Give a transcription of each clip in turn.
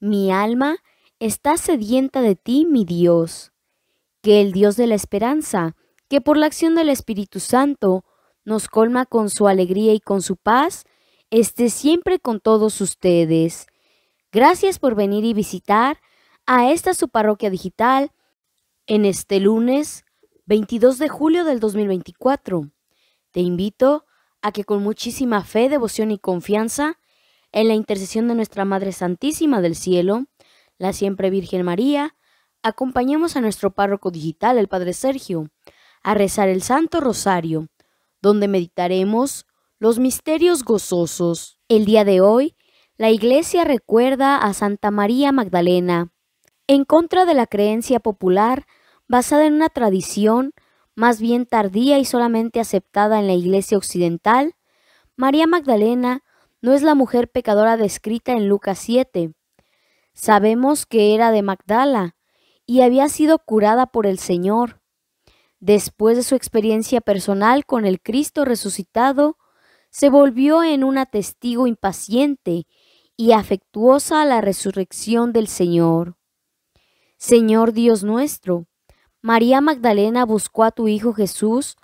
Mi alma está sedienta de ti, mi Dios. Que el Dios de la esperanza, que por la acción del Espíritu Santo nos colma con su alegría y con su paz, esté siempre con todos ustedes. Gracias por venir y visitar a esta su parroquia digital en este lunes 22 de julio del 2024. Te invito a que con muchísima fe, devoción y confianza en la intercesión de nuestra Madre Santísima del Cielo, la siempre Virgen María, acompañemos a nuestro párroco digital, el Padre Sergio, a rezar el Santo Rosario, donde meditaremos los misterios gozosos. El día de hoy, la Iglesia recuerda a Santa María Magdalena. En contra de la creencia popular, basada en una tradición más bien tardía y solamente aceptada en la Iglesia Occidental, María Magdalena no es la mujer pecadora descrita en Lucas 7. Sabemos que era de Magdala y había sido curada por el Señor. Después de su experiencia personal con el Cristo resucitado, se volvió en una testigo impaciente y afectuosa a la resurrección del Señor. Señor Dios nuestro, María Magdalena buscó a tu Hijo Jesús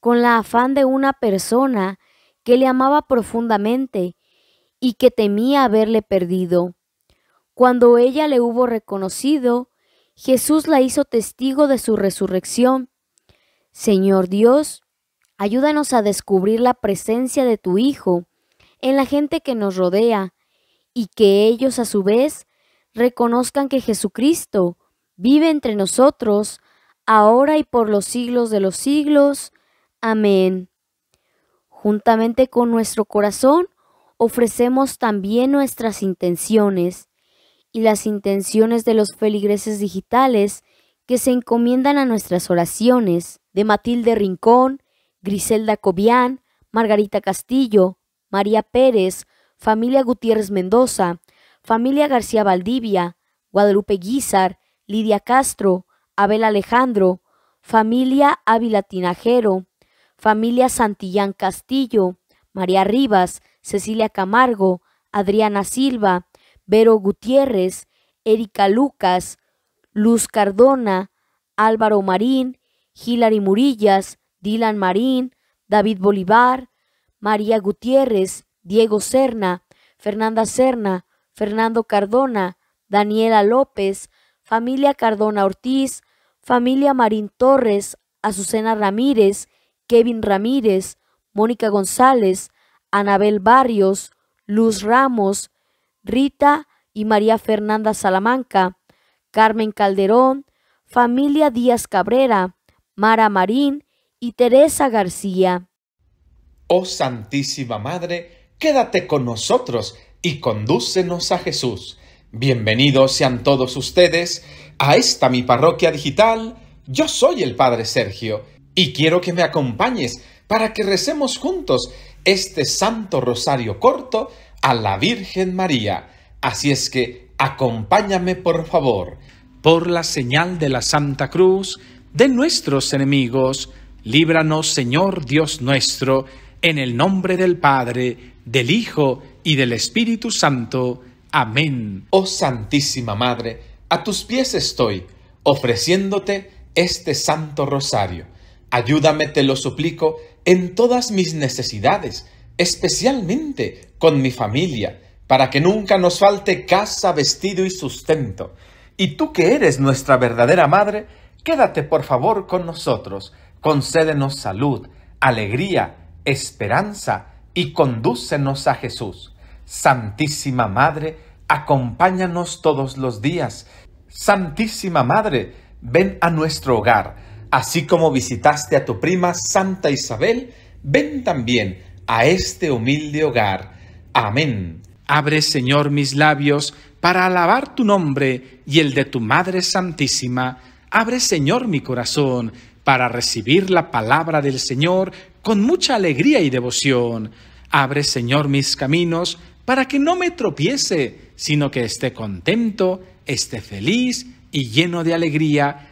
con la afán de una persona que le amaba profundamente y que temía haberle perdido. Cuando ella le hubo reconocido, Jesús la hizo testigo de su resurrección. Señor Dios, ayúdanos a descubrir la presencia de tu Hijo en la gente que nos rodea y que ellos a su vez reconozcan que Jesucristo vive entre nosotros ahora y por los siglos de los siglos. Amén. Juntamente con nuestro corazón, ofrecemos también nuestras intenciones y las intenciones de los feligreses digitales que se encomiendan a nuestras oraciones de Matilde Rincón, Griselda Cobian, Margarita Castillo, María Pérez, familia Gutiérrez Mendoza, familia García Valdivia, Guadalupe Guizar, Lidia Castro, Abel Alejandro, familia Ávila Tinajero, familia Santillán Castillo, María Rivas, Cecilia Camargo, Adriana Silva, Vero Gutiérrez, Erika Lucas, Luz Cardona, Álvaro Marín, Hilary Murillas, Dylan Marín, David Bolívar, María Gutiérrez, Diego Serna, Fernanda Serna, Fernando Cardona, Daniela López, familia Cardona Ortiz, familia Marín Torres, Azucena Ramírez, Kevin Ramírez, Mónica González, Anabel Barrios, Luz Ramos, Rita y María Fernanda Salamanca, Carmen Calderón, familia Díaz Cabrera, Mara Marín y Teresa García. Oh Santísima Madre, quédate con nosotros y condúcenos a Jesús. Bienvenidos sean todos ustedes a esta mi parroquia digital. Yo soy el Padre Sergio y quiero que me acompañes para que recemos juntos este Santo Rosario corto a la Virgen María. Así es que acompáñame por favor. Por la señal de la Santa Cruz, de nuestros enemigos, líbranos Señor Dios nuestro, en el nombre del Padre, del Hijo y del Espíritu Santo. Amén. Oh Santísima Madre, a tus pies estoy, ofreciéndote este Santo Rosario. Ayúdame, te lo suplico, en todas mis necesidades, especialmente con mi familia, para que nunca nos falte casa, vestido y sustento. Y tú que eres nuestra verdadera madre, quédate por favor con nosotros, concédenos salud, alegría, esperanza y condúcenos a Jesús. Santísima Madre, acompáñanos todos los días. Santísima Madre, ven a nuestro hogar Así como visitaste a tu prima Santa Isabel, ven también a este humilde hogar. Amén. Abre, Señor, mis labios para alabar tu nombre y el de tu Madre Santísima. Abre, Señor, mi corazón para recibir la palabra del Señor con mucha alegría y devoción. Abre, Señor, mis caminos para que no me tropiece, sino que esté contento, esté feliz y lleno de alegría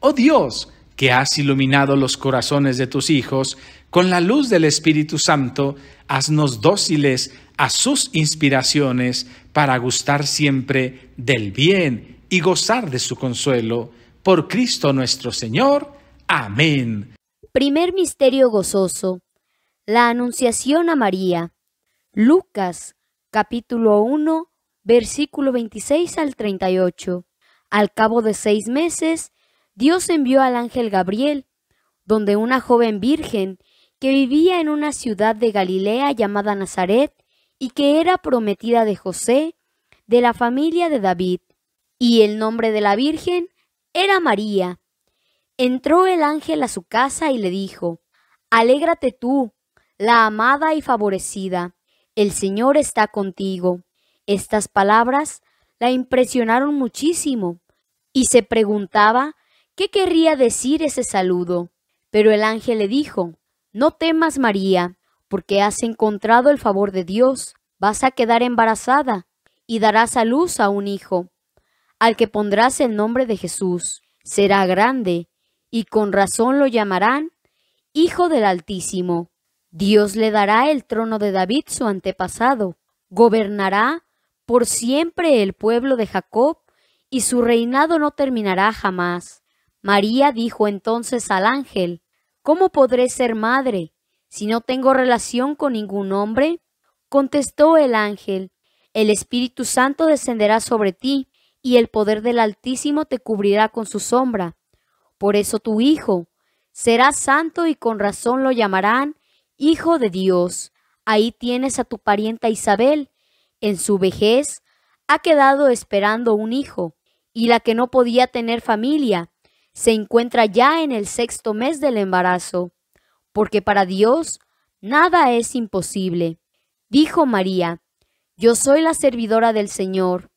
Oh Dios, que has iluminado los corazones de tus hijos, con la luz del Espíritu Santo, haznos dóciles a sus inspiraciones para gustar siempre del bien y gozar de su consuelo. Por Cristo nuestro Señor. Amén. Primer Misterio Gozoso. La Anunciación a María. Lucas capítulo 1 versículo 26 al 38. Al cabo de seis meses, Dios envió al ángel Gabriel, donde una joven virgen que vivía en una ciudad de Galilea llamada Nazaret y que era prometida de José, de la familia de David, y el nombre de la virgen era María. Entró el ángel a su casa y le dijo, Alégrate tú, la amada y favorecida, el Señor está contigo. Estas palabras la impresionaron muchísimo y se preguntaba ¿Qué querría decir ese saludo? Pero el ángel le dijo, No temas, María, porque has encontrado el favor de Dios, vas a quedar embarazada y darás a luz a un hijo, al que pondrás el nombre de Jesús. Será grande, y con razón lo llamarán Hijo del Altísimo. Dios le dará el trono de David su antepasado, gobernará por siempre el pueblo de Jacob, y su reinado no terminará jamás. María dijo entonces al ángel, ¿Cómo podré ser madre si no tengo relación con ningún hombre? Contestó el ángel, el Espíritu Santo descenderá sobre ti y el poder del Altísimo te cubrirá con su sombra. Por eso tu hijo será santo y con razón lo llamarán Hijo de Dios. Ahí tienes a tu parienta Isabel. En su vejez ha quedado esperando un hijo, y la que no podía tener familia, se encuentra ya en el sexto mes del embarazo, porque para Dios nada es imposible. Dijo María, Yo soy la servidora del Señor,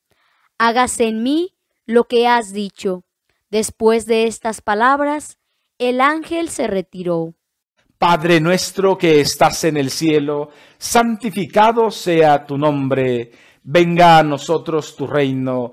hágase en mí lo que has dicho. Después de estas palabras, el ángel se retiró. Padre nuestro que estás en el cielo, santificado sea tu nombre, venga a nosotros tu reino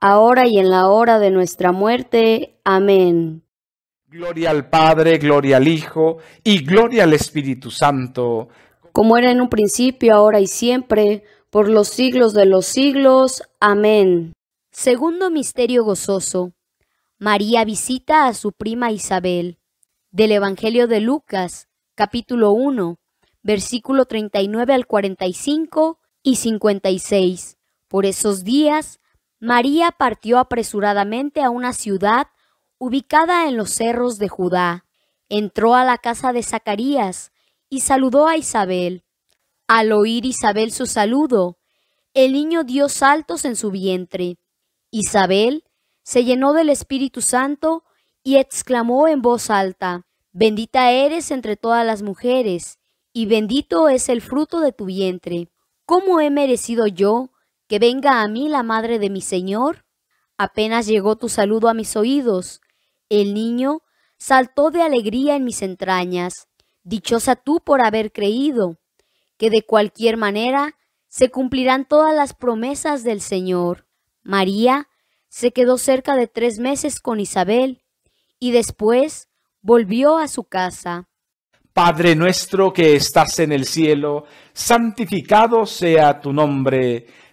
ahora y en la hora de nuestra muerte. Amén. Gloria al Padre, gloria al Hijo y gloria al Espíritu Santo. Como era en un principio, ahora y siempre, por los siglos de los siglos. Amén. Segundo Misterio Gozoso. María visita a su prima Isabel. Del Evangelio de Lucas, capítulo 1, versículo 39 al 45 y 56. Por esos días, María partió apresuradamente a una ciudad ubicada en los cerros de Judá. Entró a la casa de Zacarías y saludó a Isabel. Al oír Isabel su saludo, el niño dio saltos en su vientre. Isabel se llenó del Espíritu Santo y exclamó en voz alta, Bendita eres entre todas las mujeres, y bendito es el fruto de tu vientre. ¿Cómo he merecido yo que venga a mí la madre de mi Señor. Apenas llegó tu saludo a mis oídos, el niño saltó de alegría en mis entrañas. Dichosa tú por haber creído, que de cualquier manera se cumplirán todas las promesas del Señor. María se quedó cerca de tres meses con Isabel y después volvió a su casa. Padre nuestro que estás en el cielo, santificado sea tu nombre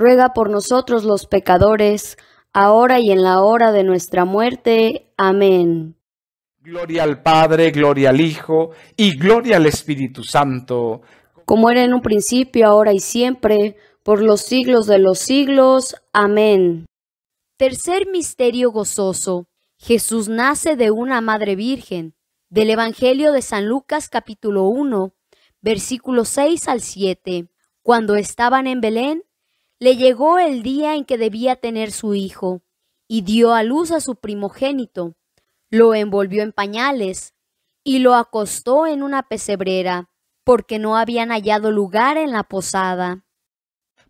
ruega por nosotros los pecadores, ahora y en la hora de nuestra muerte. Amén. Gloria al Padre, gloria al Hijo y gloria al Espíritu Santo. Como era en un principio, ahora y siempre, por los siglos de los siglos. Amén. Tercer misterio gozoso. Jesús nace de una madre virgen. Del Evangelio de San Lucas capítulo 1, versículos 6 al 7. Cuando estaban en Belén, le llegó el día en que debía tener su hijo, y dio a luz a su primogénito, lo envolvió en pañales, y lo acostó en una pesebrera, porque no habían hallado lugar en la posada.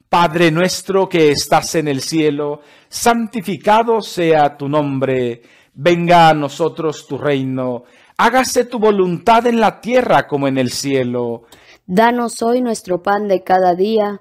Padre nuestro que estás en el cielo, santificado sea tu nombre, venga a nosotros tu reino, hágase tu voluntad en la tierra como en el cielo. Danos hoy nuestro pan de cada día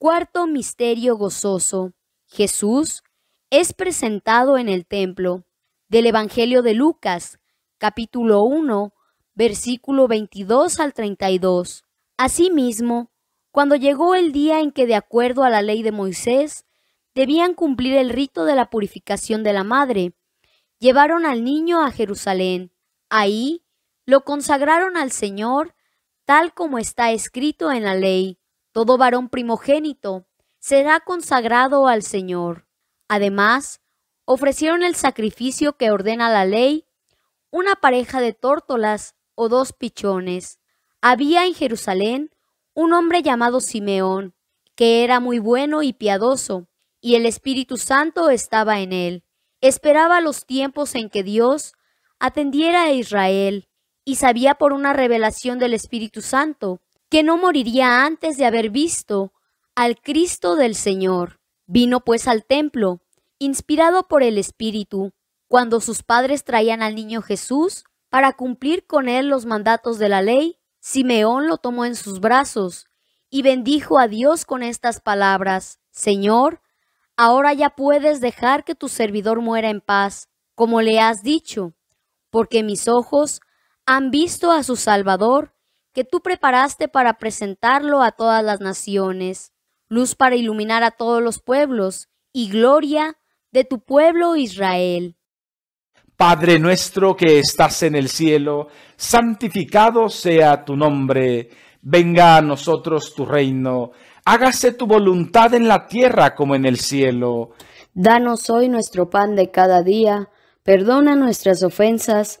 Cuarto misterio gozoso. Jesús es presentado en el templo del Evangelio de Lucas, capítulo 1, versículo 22 al 32. Asimismo, cuando llegó el día en que de acuerdo a la ley de Moisés debían cumplir el rito de la purificación de la madre, llevaron al niño a Jerusalén. Ahí lo consagraron al Señor, tal como está escrito en la ley todo varón primogénito será consagrado al Señor. Además, ofrecieron el sacrificio que ordena la ley, una pareja de tórtolas o dos pichones. Había en Jerusalén un hombre llamado Simeón, que era muy bueno y piadoso, y el Espíritu Santo estaba en él. Esperaba los tiempos en que Dios atendiera a Israel, y sabía por una revelación del Espíritu Santo que no moriría antes de haber visto al Cristo del Señor. Vino pues al templo, inspirado por el Espíritu, cuando sus padres traían al niño Jesús para cumplir con él los mandatos de la ley, Simeón lo tomó en sus brazos y bendijo a Dios con estas palabras, Señor, ahora ya puedes dejar que tu servidor muera en paz, como le has dicho, porque mis ojos han visto a su Salvador, que tú preparaste para presentarlo a todas las naciones, luz para iluminar a todos los pueblos y gloria de tu pueblo Israel. Padre nuestro que estás en el cielo, santificado sea tu nombre, venga a nosotros tu reino, hágase tu voluntad en la tierra como en el cielo. Danos hoy nuestro pan de cada día, perdona nuestras ofensas,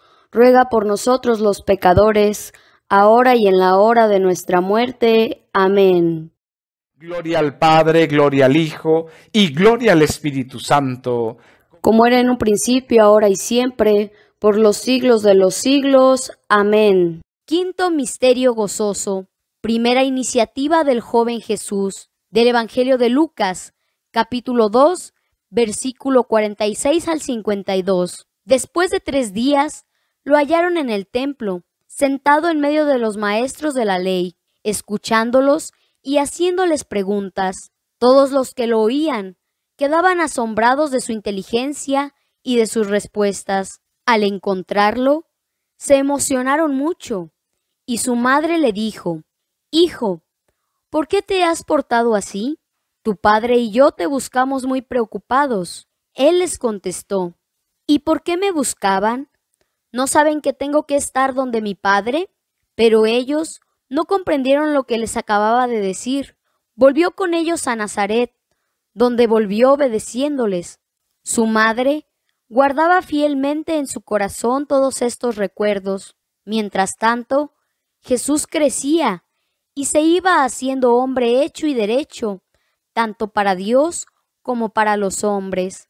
ruega por nosotros los pecadores, ahora y en la hora de nuestra muerte. Amén. Gloria al Padre, gloria al Hijo y gloria al Espíritu Santo. Como era en un principio, ahora y siempre, por los siglos de los siglos. Amén. Quinto Misterio Gozoso. Primera iniciativa del joven Jesús. Del Evangelio de Lucas, capítulo 2, versículo 46 al 52. Después de tres días, lo hallaron en el templo, sentado en medio de los maestros de la ley, escuchándolos y haciéndoles preguntas. Todos los que lo oían quedaban asombrados de su inteligencia y de sus respuestas. Al encontrarlo, se emocionaron mucho, y su madre le dijo, Hijo, ¿por qué te has portado así? Tu padre y yo te buscamos muy preocupados. Él les contestó, ¿y por qué me buscaban? ¿No saben que tengo que estar donde mi padre? Pero ellos no comprendieron lo que les acababa de decir. Volvió con ellos a Nazaret, donde volvió obedeciéndoles. Su madre guardaba fielmente en su corazón todos estos recuerdos. Mientras tanto, Jesús crecía y se iba haciendo hombre hecho y derecho, tanto para Dios como para los hombres.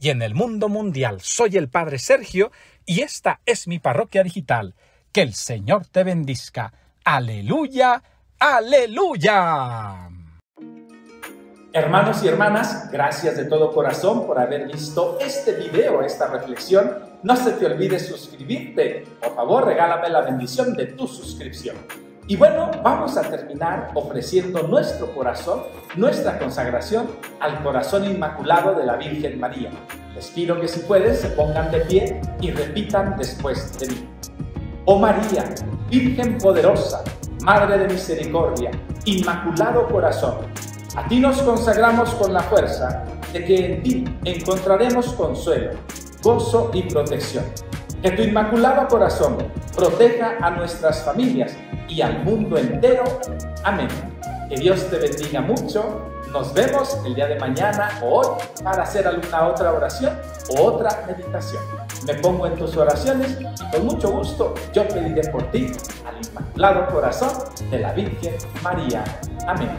y en el mundo mundial. Soy el Padre Sergio y esta es mi parroquia digital. Que el Señor te bendizca. Aleluya, aleluya. Hermanos y hermanas, gracias de todo corazón por haber visto este video, esta reflexión. No se te olvide suscribirte. Por favor, regálame la bendición de tu suscripción. Y bueno, vamos a terminar ofreciendo nuestro corazón, nuestra consagración al corazón inmaculado de la Virgen María. Les pido que si pueden se pongan de pie y repitan después de mí. Oh María, Virgen poderosa, Madre de Misericordia, Inmaculado Corazón, a ti nos consagramos con la fuerza de que en ti encontraremos consuelo, gozo y protección. Que tu Inmaculado Corazón proteja a nuestras familias y al mundo entero. Amén. Que Dios te bendiga mucho. Nos vemos el día de mañana o hoy para hacer alguna otra oración o otra meditación. Me pongo en tus oraciones y con mucho gusto yo pediré por ti al Inmaculado Corazón de la Virgen María. Amén.